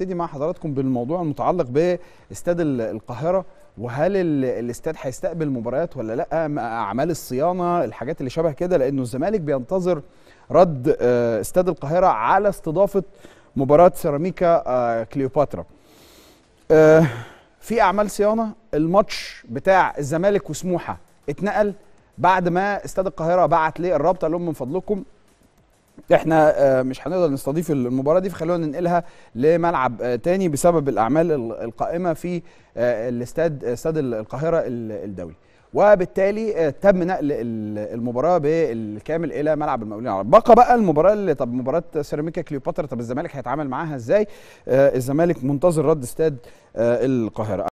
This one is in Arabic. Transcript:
هبتدي مع حضراتكم بالموضوع المتعلق باستاد القاهره وهل الاستاد هيستقبل مباريات ولا لا اعمال الصيانه الحاجات اللي شبه كده لانه الزمالك بينتظر رد آه، استاد القاهره على استضافه مباراه سيراميكا آه، كليوباترا آه، في اعمال صيانه الماتش بتاع الزمالك وسموحه اتنقل بعد ما استاد القاهره بعت ليه الرابطه قال لهم من فضلكم احنا آه، مش هنقدر نستضيف المباراه دي فخلونا ننقلها لملعب آه، تاني بسبب الاعمال القائمه في آه، الاستاد استاد القاهره الدولي وبالتالي تم نقل المباراه بالكامل الى ملعب المقاولين العرب بقى بقى المباراه اللي طب مباراه سيراميكا كليوباترا طب الزمالك هيتعامل معاها ازاي الزمالك منتظر رد استاد القاهره